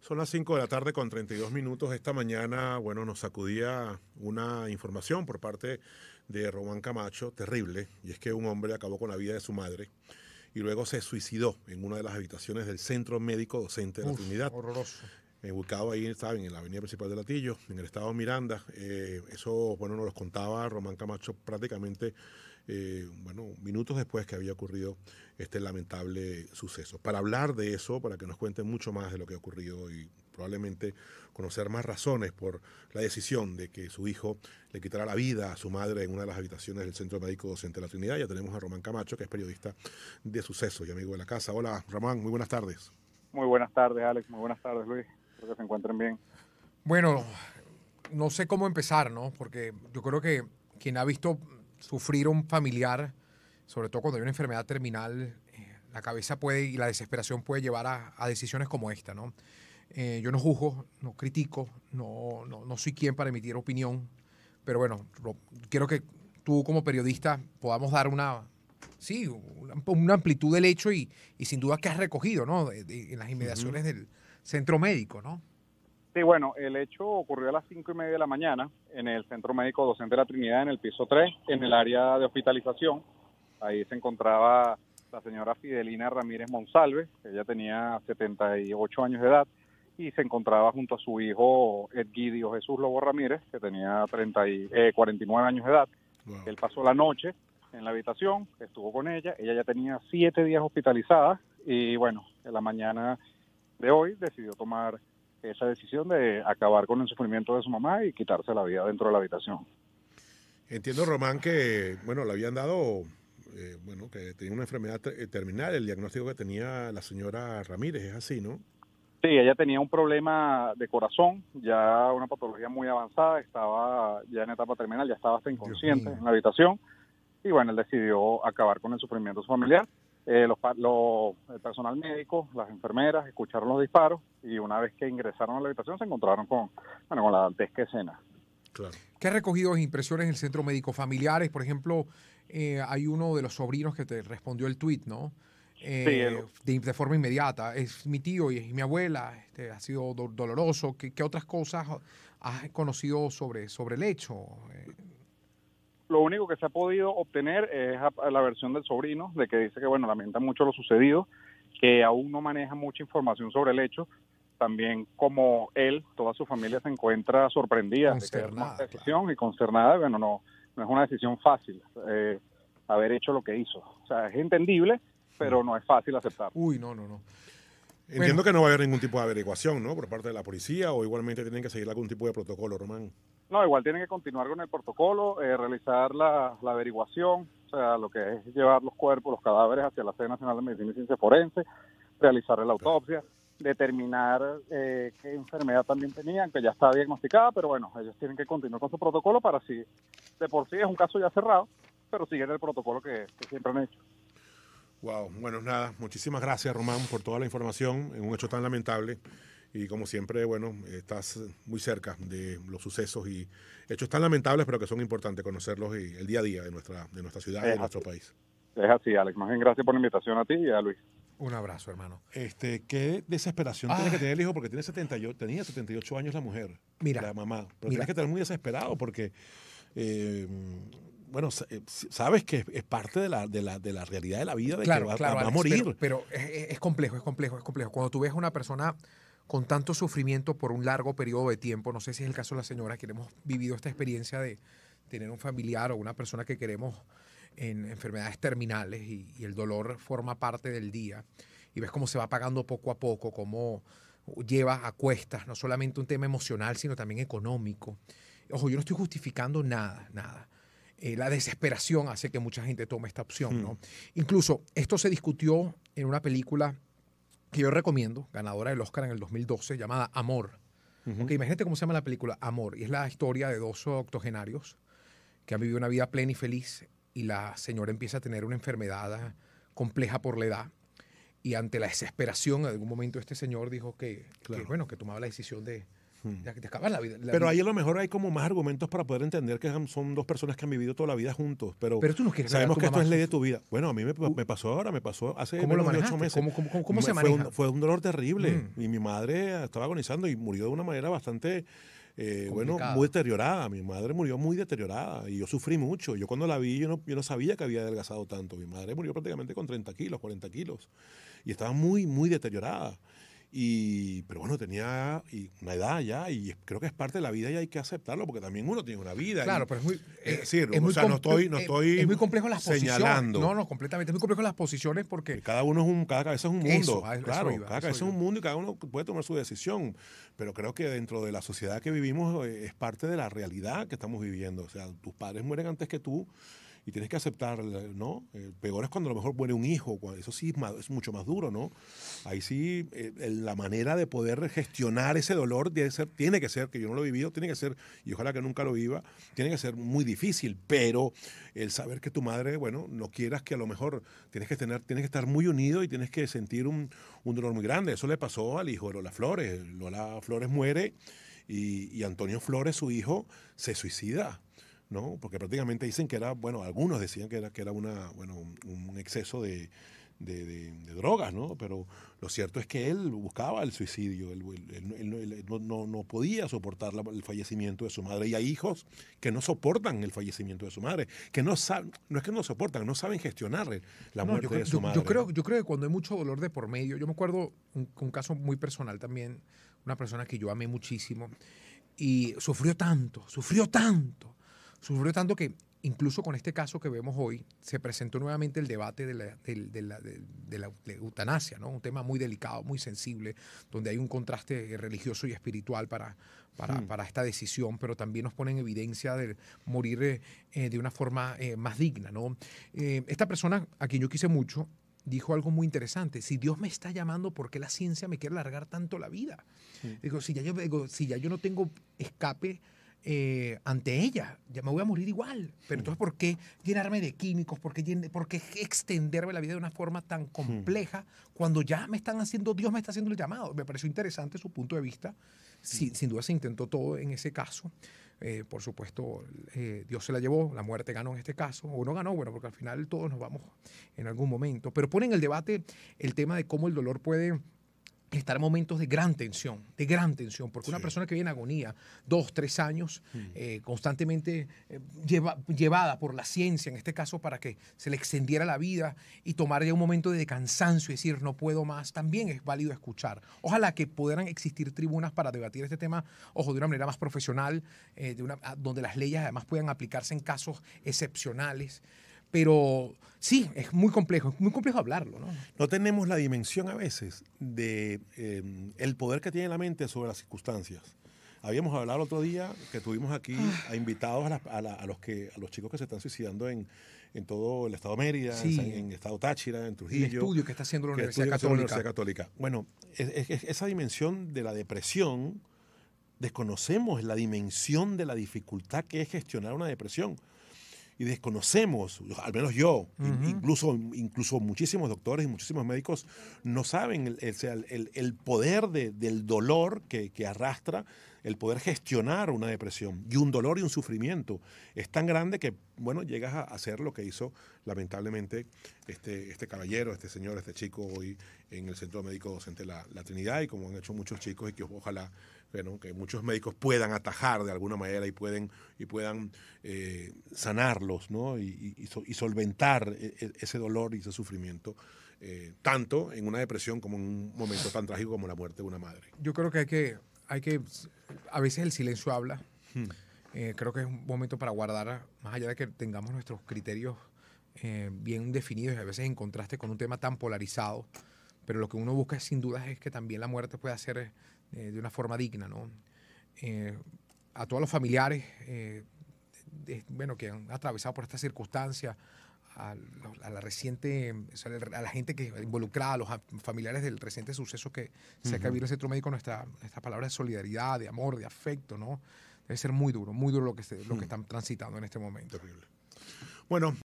Son las 5 de la tarde con 32 minutos. Esta mañana, bueno, nos sacudía una información por parte de Román Camacho, terrible, y es que un hombre acabó con la vida de su madre y luego se suicidó en una de las habitaciones del Centro Médico Docente de la Trinidad. Horroroso. Eh, ahí, ¿saben? En la avenida principal de Latillo, en el estado Miranda. Eh, eso, bueno, nos los contaba Román Camacho prácticamente eh, bueno, minutos después que había ocurrido este lamentable suceso. Para hablar de eso, para que nos cuenten mucho más de lo que ha ocurrido y probablemente conocer más razones por la decisión de que su hijo le quitara la vida a su madre en una de las habitaciones del Centro Médico Docente de la Trinidad. Ya tenemos a Román Camacho, que es periodista de sucesos y amigo de la casa. Hola, Román, muy buenas tardes. Muy buenas tardes, Alex. Muy buenas tardes, Luis. Espero que se encuentren bien. Bueno, no sé cómo empezar, ¿no? Porque yo creo que quien ha visto sufrir un familiar, sobre todo cuando hay una enfermedad terminal, eh, la cabeza puede y la desesperación puede llevar a, decisiones como esta, ¿no? Eh, yo no juzgo, no critico, no, no, no, soy quien para emitir opinión, pero bueno, quiero que tú como periodista podamos dar una, sí, una, amplitud del hecho y, y, sin duda que has recogido, ¿no? en las inmediaciones del centro médico, ¿no? Sí, bueno, el hecho ocurrió a las cinco y media de la mañana en el Centro Médico Docente de la Trinidad, en el piso 3, en el área de hospitalización. Ahí se encontraba la señora Fidelina Ramírez Monsalve, ella tenía 78 años de edad y se encontraba junto a su hijo Edguidio Jesús Lobo Ramírez, que tenía y, 49 eh, años de edad. Él pasó la noche en la habitación, estuvo con ella, ella ya tenía siete días hospitalizada y bueno, en la mañana de hoy decidió tomar esa decisión de acabar con el sufrimiento de su mamá y quitarse la vida dentro de la habitación. Entiendo, Román, que bueno, le habían dado, eh, bueno, que tenía una enfermedad eh, terminal, el diagnóstico que tenía la señora Ramírez, es así, ¿no? Sí, ella tenía un problema de corazón, ya una patología muy avanzada, estaba ya en etapa terminal, ya estaba hasta inconsciente en la habitación, y bueno, él decidió acabar con el sufrimiento de su familiar. Eh, los, el personal médico, las enfermeras, escucharon los disparos y una vez que ingresaron a la habitación se encontraron con, bueno, con la dantesca escena. Claro. recogido de impresiones en el centro médico familiares? Por ejemplo, eh, hay uno de los sobrinos que te respondió el tuit, ¿no? Eh, de, forma inmediata. Es mi tío y es mi abuela, este, ha sido doloroso. ¿Qué, ¿Qué, otras cosas has conocido sobre, sobre el hecho? lo único que se ha podido obtener es la versión del sobrino, de que dice que, bueno, lamenta mucho lo sucedido, que aún no maneja mucha información sobre el hecho. También como él, toda su familia se encuentra sorprendida decisión y consternada, bueno, no, no es una decisión fácil eh, haber hecho lo que hizo. O sea, es entendible, pero no es fácil aceptar. Uy, no, no, no. Entiendo que no va a haber ningún tipo de averiguación, ¿no? Por parte de la policía o igualmente tienen que seguir algún tipo de protocolo, Román. No, igual tienen que continuar con el protocolo, eh, realizar la, averiguación, o sea, lo que es llevar los cuerpos, los cadáveres hacia la Sede Nacional de Medicina y Ciencia Forense, realizar la autopsia, determinar eh, qué enfermedad también tenían, que ya está diagnosticada, pero bueno, ellos tienen que continuar con su protocolo para si de por sí es un caso ya cerrado, pero siguen el protocolo que siempre han hecho. Wow, bueno, nada, muchísimas gracias Román por toda la información en un hecho tan lamentable y como siempre, bueno, estás muy cerca de los sucesos y hechos tan lamentables, pero que son importantes conocerlos el día a día de nuestra, de nuestra ciudad y de nuestro país. Es así, Alex. Más bien, gracias por la invitación a ti y a Luis. Un abrazo, hermano. Este, qué desesperación tiene que ah. tener el hijo porque tiene 78, tenía 78 años la mujer, la mamá. Pero tienes que estar muy desesperado porque eh, bueno, eh, sabes que es parte de la, de la, realidad de la vida, de claro, que va, a morir. Pero, es, complejo, es complejo, es complejo. Cuando tú ves a una persona con tanto sufrimiento por un largo periodo de tiempo, no sé si es el caso de la señora, que hemos vivido esta experiencia de tener un familiar o una persona que queremos en enfermedades terminales y, el dolor forma parte del día, y ves cómo se va pagando poco a poco, cómo lleva a cuestas, no solamente un tema emocional, sino también económico. Ojo, yo no estoy justificando nada, nada. Eh, la desesperación hace que mucha gente tome esta opción. Hmm. ¿no? Incluso esto se discutió en una película que yo recomiendo, ganadora del Oscar en el 2012, llamada Amor. imagínate cómo se llama la película Amor, y es la historia de dos octogenarios que han vivido una vida plena y feliz, y la señora empieza a tener una enfermedad compleja por la edad, y ante la desesperación, en algún momento este señor dijo que, bueno, que tomaba la decisión de, Mm. la vida. pero ahí a lo mejor hay como más argumentos para poder entender que son dos personas que han vivido toda la vida juntos. Pero, tú quieres sabemos que esto es ley de tu vida. Bueno, a mí uh. me, pasó ahora, me pasó hace ¿Cómo lo meses. ¿Cómo, se maneja? Fue un, dolor terrible. Mm. Y mi madre estaba agonizando y murió de una manera bastante... Eh, bueno, muy deteriorada. Mi madre murió muy deteriorada y yo sufrí mucho. Yo cuando la vi, yo no, yo no sabía que había adelgazado tanto. Mi madre murió prácticamente con 30 kilos, 40 kilos y estaba muy, muy deteriorada. Y, pero bueno, tenía una edad ya y creo que es parte de la vida y hay que aceptarlo porque también uno tiene una vida. Claro, pero es muy. Es eh, no estoy, no eh, estoy muy complejo las señalando. Posiciones. No, no, completamente. Es muy complejo las posiciones porque. cada uno es un, cada cabeza es un mundo. claro, cada cabeza es un mundo y cada uno puede tomar su decisión. Pero creo que dentro de la sociedad que vivimos eh, es parte de la realidad que estamos viviendo. O sea, tus padres mueren antes que tú y tienes que aceptar, ¿no? Eh, peor es cuando a lo mejor muere un hijo, eso sí es, mucho más duro, ¿no? Ahí sí, eh, la manera de poder gestionar ese dolor tiene que, ser, tiene que ser, que yo no lo he vivido, tiene que ser, y ojalá que nunca lo viva, tiene que ser muy difícil, pero el saber que tu madre, bueno, no quieras que a lo mejor tienes que tener, tienes que estar muy unido y tienes que sentir un, dolor muy grande. Eso le pasó al hijo de Lola Flores. Lola Flores muere y Antonio Flores, su hijo, se suicida. ¿no? Porque prácticamente dicen que era, bueno, algunos decían que era, que era una, bueno, un, exceso de, de, drogas, ¿no? Pero lo cierto es que él buscaba el suicidio, él, él, no, no, podía soportar el fallecimiento de su madre. Y hay hijos que no soportan el fallecimiento de su madre, que no saben, no es que no soportan, no saben gestionar la muerte de su madre. Yo creo, yo creo que cuando hay mucho dolor de por medio, yo me acuerdo un, un caso muy personal también, una persona que yo amé muchísimo y sufrió tanto, sufrió tanto Sufrió tanto que incluso con este caso que vemos hoy, se presentó nuevamente el debate de la, de, de la, de, la eutanasia, ¿no? un tema muy delicado, muy sensible, donde hay un contraste religioso y espiritual para, para, hmm. para esta decisión, pero también nos pone en evidencia de morir eh, eh, de una forma eh, más digna. ¿no? esta persona, a quien yo quise mucho, dijo algo muy interesante. Si Dios me está llamando, ¿por qué la ciencia me quiere alargar tanto la vida? Hmm. Digo, si ya yo, digo, si ya yo no tengo escape eh, ante ella. Ya me voy a morir igual. Pero entonces, ¿por qué llenarme de químicos? ¿Por qué, extenderme la vida de una forma tan compleja cuando ya me están haciendo, Dios me está haciendo el llamado? Me pareció interesante su punto de vista. Sin, duda se intentó todo en ese caso. Eh, por supuesto, eh, Dios se la llevó, la muerte ganó en este caso, o no ganó, bueno, porque al final todos nos vamos en algún momento. Pero pone en el debate el tema de cómo el dolor puede estar en momentos de gran tensión, de gran tensión, porque una persona que viene en agonía dos, tres años, hmm. eh, constantemente eh, llevada por la ciencia, en este caso, para que se le extendiera la vida y tomar ya un momento de cansancio y decir no puedo más, también es válido escuchar. Ojalá que pudieran existir tribunas para debatir este tema, ojo, de una manera más profesional, eh, de una, donde las leyes además puedan aplicarse en casos excepcionales pero sí, es muy complejo, es muy complejo hablarlo. No, tenemos la dimensión a veces de em, poder que tiene la mente sobre las circunstancias. Habíamos hablado el otro día que tuvimos aquí ah. a invitados a, los que a los chicos que se están suicidando en, todo el estado de Mérida, en, el estado Táchira, en Trujillo. El estudio que está haciendo la, Universidad, Católica. Bueno, esa dimensión de la depresión, desconocemos la dimensión de la dificultad que es gestionar una depresión y desconocemos, al menos yo, incluso, incluso muchísimos doctores y muchísimos médicos no saben el, poder del dolor que arrastra el poder gestionar una depresión y un dolor y un sufrimiento es tan grande que, bueno, llegas a hacer lo que hizo lamentablemente este, este caballero, este señor, este chico hoy en el Centro Médico Docente la, la Trinidad y como han hecho muchos chicos y que ojalá bueno, que muchos médicos puedan atajar de alguna manera y pueden y puedan eh, sanarlos ¿no? y, solventar e, e, ese dolor y ese sufrimiento eh, tanto en una depresión como en un momento tan trágico como la muerte de una madre. Yo creo que hay que hay que a veces el silencio habla. Hmm. Eh, creo que es un momento para guardar, más allá de que tengamos nuestros criterios eh, bien definidos a veces en contraste con un tema tan polarizado, pero lo que uno busca sin dudas es que también la muerte pueda ser eh, de una forma digna, ¿no? a todos los familiares, bueno, que han atravesado por esta circunstancia, a, la reciente, a la gente que involucrada, a los familiares del reciente suceso que se ha cabido el centro médico, nuestra, palabras palabra de solidaridad, de amor, de afecto, ¿no? Debe ser muy duro, muy duro lo que, se, lo que están transitando en este momento. Terrible. Bueno,